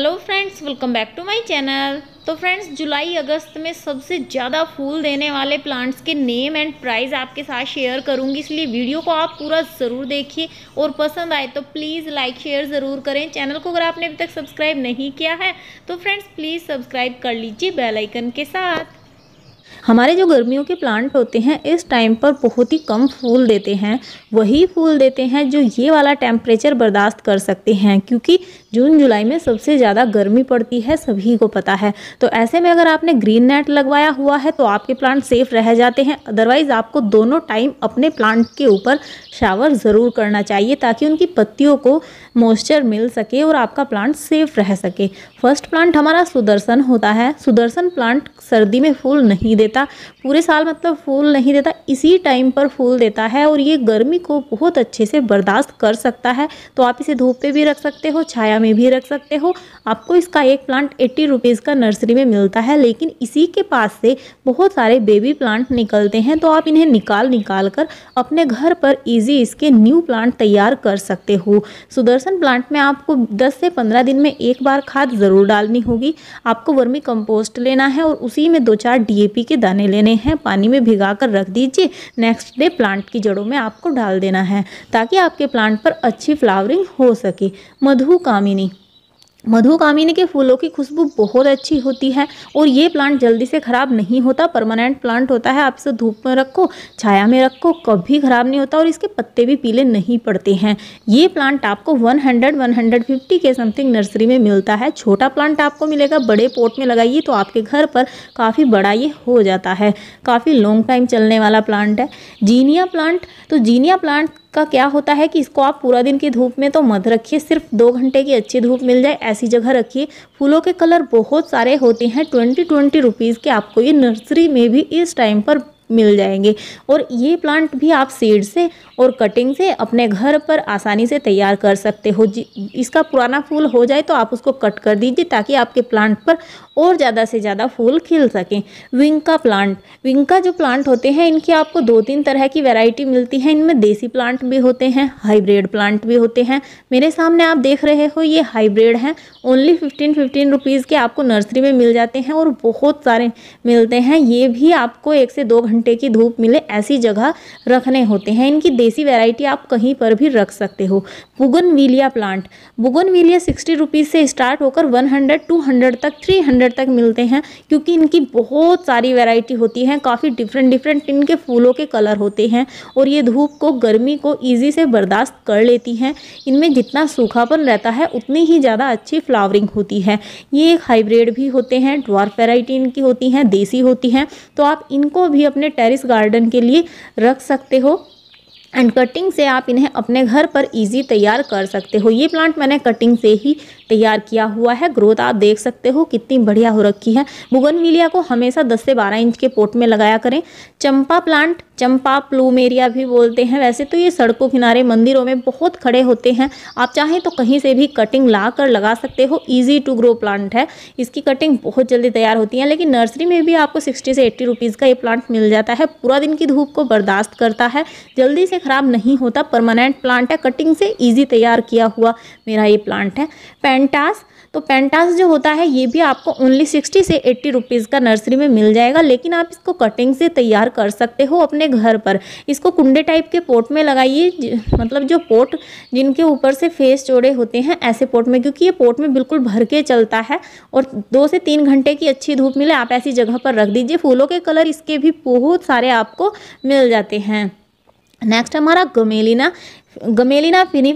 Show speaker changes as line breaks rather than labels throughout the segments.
hello friends welcome back to my channel तो friends जुलाई अगस्त में सबसे ज़्यादा फूल देने वाले प्लांट्स के नेम एंड प्राइस आपके साथ शेयर करूंगी इसलिए वीडियो को आप पूरा ज़रूर देखिए और पसंद आए तो प्लीज़ लाइक शेयर ज़रूर करें चैनल को अगर आपने अभी तक सब्सक्राइब नहीं किया है तो फ्रेंड्स प्लीज़ सब्सक्राइब कर लीजिए बेलाइकन के साथ हमारे जो गर्मियों के प्लांट होते हैं इस टाइम पर बहुत ही कम फूल देते हैं वही फूल देते हैं जो ये वाला टेम्परेचर बर्दाश्त कर सकते हैं क्योंकि जून जुलाई में सबसे ज़्यादा गर्मी पड़ती है सभी को पता है तो ऐसे में अगर आपने ग्रीन नेट लगवाया हुआ है तो आपके प्लांट सेफ रह जाते हैं अदरवाइज़ आपको दोनों टाइम अपने प्लांट के ऊपर शावर ज़रूर करना चाहिए ताकि उनकी पत्तियों को मॉइस्चर मिल सके और आपका प्लांट सेफ रह सके फर्स्ट प्लांट हमारा सुदर्शन होता है सुदर्शन प्लांट सर्दी में फूल नहीं देता पूरे साल मतलब फूल नहीं देता इसी टाइम पर फूल देता है और ये गर्मी को बहुत अच्छे से बर्दाश्त कर सकता है तो आप इसे धूप पर भी रख सकते हो छाया में भी रख सकते हो आपको इसका एक प्लांट एट्टी रुपीज़ का नर्सरी में मिलता है लेकिन इसी के पास से बहुत सारे बेबी प्लांट निकलते हैं तो आप इन्हें निकाल निकाल कर अपने घर पर ईजी इसके न्यू प्लांट तैयार कर सकते हो सुदर्शन प्लांट में आपको दस से पंद्रह दिन में एक बार खाद ज़रूर डालनी होगी आपको वर्मी कंपोस्ट लेना है और उसी में दो चार डी के दाने लेने हैं पानी में भिगा कर रख दीजिए नेक्स्ट डे प्लांट की जड़ों में आपको डाल देना है ताकि आपके प्लांट पर अच्छी फ्लावरिंग हो सके मधुकामी കാമിനി मधु कामिनी के फूलों की खुशबू बहुत अच्छी होती है और ये प्लांट जल्दी से ख़राब नहीं होता परमानेंट प्लांट होता है आप इसे धूप में रखो छाया में रखो कभी ख़राब नहीं होता और इसके पत्ते भी पीले नहीं पड़ते हैं ये प्लांट आपको 100 150 के समथिंग नर्सरी में मिलता है छोटा प्लांट आपको मिलेगा बड़े पोट में लगाइए तो आपके घर पर काफ़ी बड़ा ये हो जाता है काफ़ी लॉन्ग टाइम चलने वाला प्लांट है जीनिया प्लांट तो जीनिया प्लांट का क्या होता है कि इसको आप पूरा दिन की धूप में तो मत रखिए सिर्फ दो घंटे की अच्छी धूप मिल जाए ऐसी जगह रखिए फूलों के कलर बहुत सारे होते हैं ट्वेंटी ट्वेंटी रुपीज़ के आपको ये नर्सरी में भी इस टाइम पर मिल जाएंगे और ये प्लांट भी आप सीड से और कटिंग से अपने घर पर आसानी से तैयार कर सकते हो इसका पुराना फूल हो जाए तो आप उसको कट कर दीजिए ताकि आपके प्लांट पर और ज़्यादा से ज़्यादा फूल खिल सकें विंग का प्लांट विंग का जो प्लांट होते हैं इनकी आपको दो तीन तरह की वेराइटी मिलती है इनमें देसी प्लांट भी होते हैं हाईब्रिड प्लांट भी होते हैं मेरे सामने आप देख रहे हो ये हाईब्रिड हैं ओनली फिफ्टीन फिफ्टीन रुपीज़ के आपको नर्सरी में मिल जाते हैं और बहुत सारे मिलते हैं ये भी आपको एक से दो घंटे की धूप मिले ऐसी जगह रखने होते हैं इनकी देसी वेराइटी आप कहीं पर भी रख सकते हो विलिया प्लांट विलिया सिक्सटी रुपीज़ से स्टार्ट होकर वन हंड्रेड टू हंड्रेड तक थ्री हंड्रेड तक मिलते हैं क्योंकि इनकी बहुत सारी वेराइटी होती है काफ़ी डिफरेंट डिफरेंट इनके फूलों के कलर होते हैं और ये धूप को गर्मी को ईजी से बर्दाश्त कर लेती हैं इनमें जितना सूखापन रहता है उतनी ही ज़्यादा अच्छी फ्लावरिंग होती है ये एक हाइब्रिड भी होते हैं ड्वार्फ वेराइटी इनकी होती हैं देसी होती हैं तो आप इनको भी अपने टेरिस गार्डन के लिए रख सकते हो एंड कटिंग से आप इन्हें अपने घर पर इजी तैयार कर सकते हो ये प्लांट मैंने कटिंग से ही तैयार किया हुआ है ग्रोथ आप देख सकते हो कितनी बढ़िया हो रखी है बुगनविलिया को हमेशा 10 से 12 इंच के पोट में लगाया करें चंपा प्लांट चंपा प्लूमेरिया भी बोलते हैं वैसे तो ये सड़कों किनारे मंदिरों में बहुत खड़े होते हैं आप चाहें तो कहीं से भी कटिंग ला कर लगा सकते हो ईजी टू ग्रो प्लांट है इसकी कटिंग बहुत जल्दी तैयार होती है लेकिन नर्सरी में भी आपको सिक्सटी से एट्टी रुपीज़ का ये प्लांट मिल जाता है पूरा दिन की धूप को बर्दाश्त करता है जल्दी से ख़राब नहीं होता परमानेंट प्लांट है कटिंग से ईजी तैयार किया हुआ मेरा ये प्लांट है पेंटास तो पेंटास जो होता है ये भी आपको ओनली सिक्सटी से एट्टी रुपीज़ का नर्सरी में मिल जाएगा लेकिन आप इसको कटिंग से तैयार कर सकते हो अपने घर पर इसको कुंडे टाइप के पोट में लगाइए मतलब जो पोट जिनके ऊपर से फेस जोड़े होते हैं ऐसे पोट में क्योंकि ये पोट में बिल्कुल भर के चलता है और दो से तीन घंटे की अच्छी धूप मिले आप ऐसी जगह पर रख दीजिए फूलों के कलर इसके भी बहुत सारे आपको मिल जाते हैं नेक्स्ट हमारा गमेलिना गमेलिना फिनी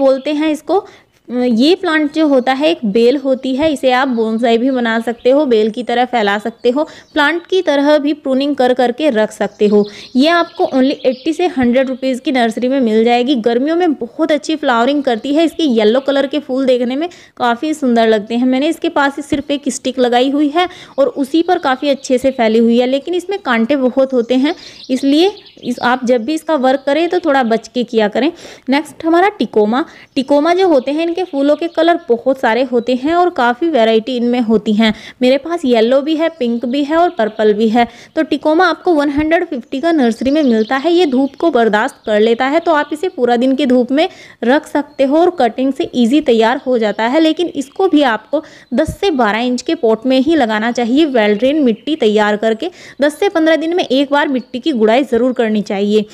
बोलते हैं इसको ये प्लांट जो होता है एक बेल होती है इसे आप बोनसाई भी बना सकते हो बेल की तरह फैला सकते हो प्लांट की तरह भी प्रूनिंग कर करके रख सकते हो ये आपको ओनली एट्टी से हंड्रेड रुपीज़ की नर्सरी में मिल जाएगी गर्मियों में बहुत अच्छी फ्लावरिंग करती है इसके येलो कलर के फूल देखने में काफ़ी सुंदर लगते हैं मैंने इसके पास सिर्फ एक स्टिक लगाई हुई है और उसी पर काफ़ी अच्छे से फैली हुई है लेकिन इसमें कांटे बहुत होते हैं इसलिए इस आप जब भी इसका वर्क करें तो थोड़ा बच के किया करें नेक्स्ट हमारा टिकोमा टिकोमा जो होते हैं के फूलों के कलर बहुत सारे होते हैं और काफ़ी वेराइटी इनमें होती हैं मेरे पास येलो भी है पिंक भी है और पर्पल भी है तो टिकोमा आपको 150 का नर्सरी में मिलता है ये धूप को बर्दाश्त कर लेता है तो आप इसे पूरा दिन की धूप में रख सकते हो और कटिंग से ईजी तैयार हो जाता है लेकिन इसको भी आपको दस से बारह इंच के पॉट में ही लगाना चाहिए वेलड्रेन मिट्टी तैयार करके दस से पंद्रह दिन में एक बार मिट्टी की गुड़ाई ज़रूर करनी चाहिए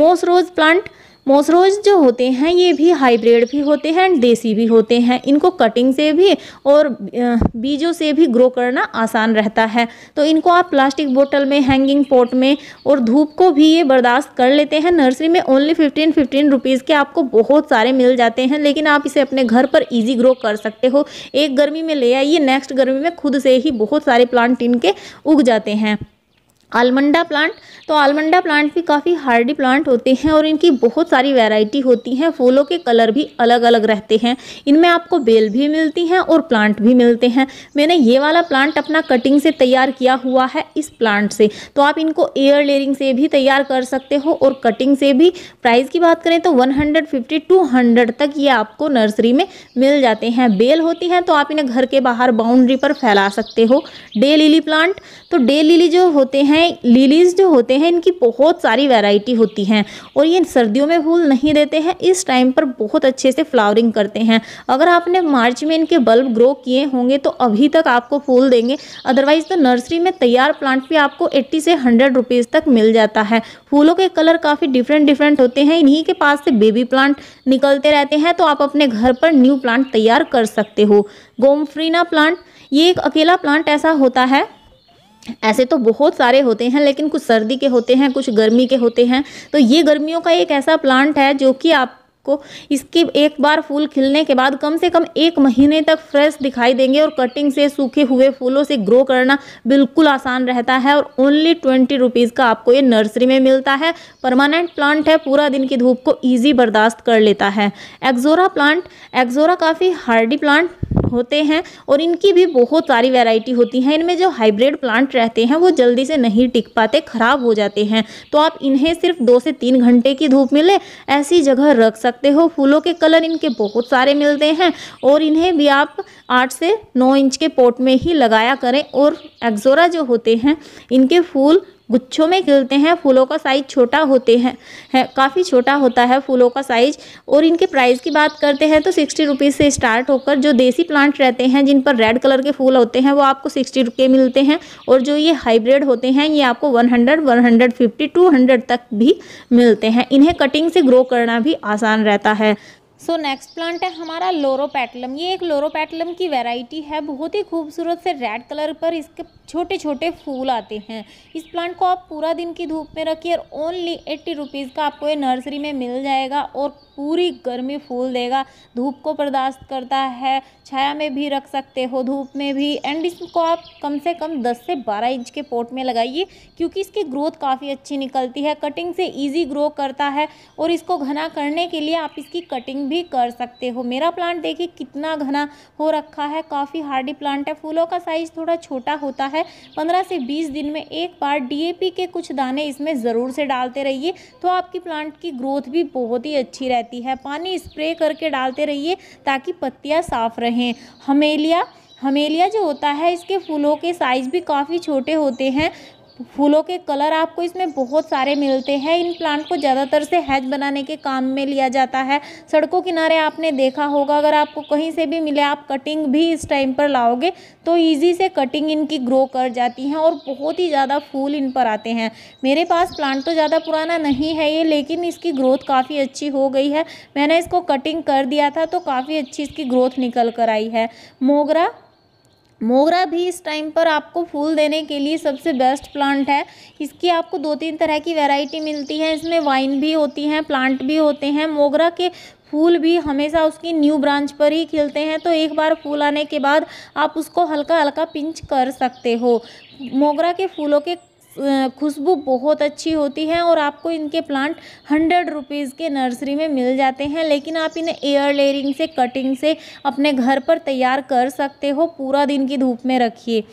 मोस रोज़ प्लांट मोसरोज जो होते हैं ये भी हाइब्रिड भी होते हैं एंड देसी भी होते हैं इनको कटिंग से भी और बीजों से भी ग्रो करना आसान रहता है तो इनको आप प्लास्टिक बोतल में हैंगिंग पॉट में और धूप को भी ये बर्दाश्त कर लेते हैं नर्सरी में ओनली फिफ्टीन फिफ्टीन रुपीज़ के आपको बहुत सारे मिल जाते हैं लेकिन आप इसे अपने घर पर ईजी ग्रो कर सकते हो एक गर्मी में ले आइए नेक्स्ट गर्मी में खुद से ही बहुत सारे प्लांट इनके उग जाते हैं आलमंडा प्लांट तो आलमंडा प्लांट भी काफ़ी हार्डी प्लांट होते हैं और इनकी बहुत सारी वैरायटी होती हैं फूलों के कलर भी अलग अलग रहते हैं इनमें आपको बेल भी मिलती हैं और प्लांट भी मिलते हैं मैंने ये वाला प्लांट अपना कटिंग से तैयार किया हुआ है इस प्लांट से तो आप इनको एयर लेयरिंग से भी तैयार कर सकते हो और कटिंग से भी प्राइस की बात करें तो वन हंड्रेड टू हंड्रेड तक ये आपको नर्सरी में मिल जाते हैं बेल होती हैं तो आप इन्हें घर के बाहर बाउंड्री पर फैला सकते हो डे लिली प्लांट तो डे लिली जो होते हैं हैं लिलीज जो होते हैं इनकी बहुत सारी वैरायटी होती हैं और ये सर्दियों में फूल नहीं देते हैं इस टाइम पर बहुत अच्छे से फ्लावरिंग करते हैं अगर आपने मार्च में इनके बल्ब ग्रो किए होंगे तो अभी तक आपको फूल देंगे अदरवाइज़ तो नर्सरी में तैयार प्लांट भी आपको एट्टी से हंड्रेड रुपीज़ तक मिल जाता है फूलों के कलर काफ़ी डिफरेंट डिफरेंट होते हैं इन्हीं के पास से बेबी प्लांट निकलते रहते हैं तो आप अपने घर पर न्यू प्लांट तैयार कर सकते हो गोमफ्रीना प्लांट ये एक अकेला प्लांट ऐसा होता है ऐसे तो बहुत सारे होते हैं लेकिन कुछ सर्दी के होते हैं कुछ गर्मी के होते हैं तो ये गर्मियों का एक ऐसा प्लांट है जो कि आप को इसके एक बार फूल खिलने के बाद कम से कम एक महीने तक फ्रेश दिखाई देंगे और कटिंग से सूखे हुए फूलों से ग्रो करना बिल्कुल आसान रहता है और ओनली ट्वेंटी रुपीज़ का आपको ये नर्सरी में मिलता है परमानेंट प्लांट है पूरा दिन की धूप को ईजी बर्दाश्त कर लेता है एक्जोरा प्लांट एक्जोरा काफ़ी हार्डी प्लांट होते हैं और इनकी भी बहुत सारी वैरायटी होती है इनमें जो हाइब्रिड प्लांट रहते हैं वो जल्दी से नहीं टिक पाते ख़राब हो जाते हैं तो आप इन्हें सिर्फ दो से तीन घंटे की धूप मिले ऐसी जगह रख सकते हो फूलों के कलर इनके बहुत सारे मिलते हैं और इन्हें भी आप आठ से नौ इंच के पोट में ही लगाया करें और एक्जोरा जो होते हैं इनके फूल गुच्छों में खिलते हैं फूलों का साइज छोटा होते हैं है, काफ़ी छोटा होता है फूलों का साइज और इनके प्राइस की बात करते हैं तो सिक्सटी रुपीज़ से स्टार्ट होकर जो देसी प्लांट रहते हैं जिन पर रेड कलर के फूल होते हैं वो आपको सिक्सटी रुपये मिलते हैं और जो ये हाइब्रिड होते हैं ये आपको one hundred one hundred fifty two hundred तक भी मिलते हैं इन्हें कटिंग से ग्रो करना भी आसान रहता है सो नेक्स्ट प्लांट है हमारा लोरोपैटलम ये एक लोरोपैटलम की वैरायटी है बहुत ही खूबसूरत से रेड कलर पर इसके छोटे छोटे फूल आते हैं इस प्लांट को आप पूरा दिन की धूप में रखिए और ओनली एट्टी रुपीज़ का आपको ये नर्सरी में मिल जाएगा और पूरी गर्मी फूल देगा धूप को बर्दाश्त करता है छाया में भी रख सकते हो धूप में भी एंड इसको आप कम से कम 10 से 12 इंच के पोट में लगाइए क्योंकि इसकी ग्रोथ काफ़ी अच्छी निकलती है कटिंग से ईजी ग्रो करता है और इसको घना करने के लिए आप इसकी कटिंग भी कर सकते हो मेरा प्लांट देखिए कितना घना हो रखा है काफ़ी हार्डी प्लांट है फूलों का साइज़ थोड़ा छोटा होता है पंद्रह से बीस दिन में एक बार डी के कुछ दाने इसमें ज़रूर से डालते रहिए तो आपकी प्लांट की ग्रोथ भी बहुत ही अच्छी रहती है पानी स्प्रे करके डालते रहिए ताकि पत्तियाँ साफ़ रहें हमेलिया हमेलिया जो होता है इसके फूलों के साइज़ भी काफ़ी छोटे होते हैं फूलों के कलर आपको इसमें बहुत सारे मिलते हैं इन प्लांट को ज़्यादातर से हैज बनाने के काम में लिया जाता है सड़कों किनारे आपने देखा होगा अगर आपको कहीं से भी मिले आप कटिंग भी इस टाइम पर लाओगे तो ईजी से कटिंग इनकी ग्रो कर जाती हैं और बहुत ही ज़्यादा फूल इन पर आते हैं मेरे पास प्लांट तो ज़्यादा पुराना नहीं है ये लेकिन इसकी ग्रोथ काफ़ी अच्छी हो गई है मैंने इसको कटिंग कर दिया था तो काफ़ी अच्छी इसकी ग्रोथ निकल कर आई है मोगरा मोगरा भी इस टाइम पर आपको फूल देने के लिए सबसे बेस्ट प्लांट है इसकी आपको दो तीन तरह की वैरायटी मिलती है इसमें वाइन भी होती हैं प्लांट भी होते हैं मोगरा के फूल भी हमेशा उसकी न्यू ब्रांच पर ही खिलते हैं तो एक बार फूल आने के बाद आप उसको हल्का हल्का पिंच कर सकते हो मोगरा के फूलों के खुशबू बहुत अच्छी होती है और आपको इनके प्लांट हंड्रेड रुपीज़ के नर्सरी में मिल जाते हैं लेकिन आप इन्हें एयर लेयरिंग से कटिंग से अपने घर पर तैयार कर सकते हो पूरा दिन की धूप में रखिए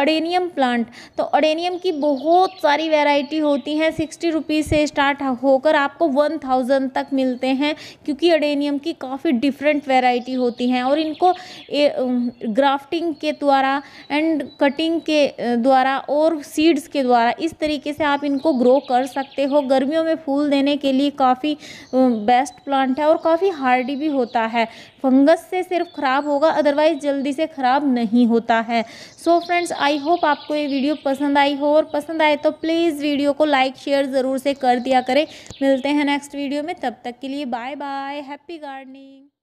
अडेनियम प्लांट तो अडेनियम की बहुत सारी वैरायटी होती हैं सिक्सटी रुपीज़ से स्टार्ट होकर आपको वन थाउजेंड तक मिलते हैं क्योंकि अडेनियम की काफ़ी डिफरेंट वैरायटी होती हैं और इनको ग्राफ्टिंग के द्वारा एंड कटिंग के द्वारा और सीड्स के द्वारा इस तरीके से आप इनको ग्रो कर सकते हो गर्मियों में फूल देने के लिए काफ़ी बेस्ट प्लांट है और काफ़ी हार्डी भी होता है फंगस से सिर्फ ख़राब होगा अदरवाइज़ जल्दी से ख़राब नहीं होता है so so friends I hope आपको ये वीडियो पसंद आई हो और पसंद आए तो प्लीज़ वीडियो को लाइक शेयर ज़रूर से कर दिया करें मिलते हैं नेक्स्ट वीडियो में तब तक के लिए बाय बाय हैप्पी गार्डनिंग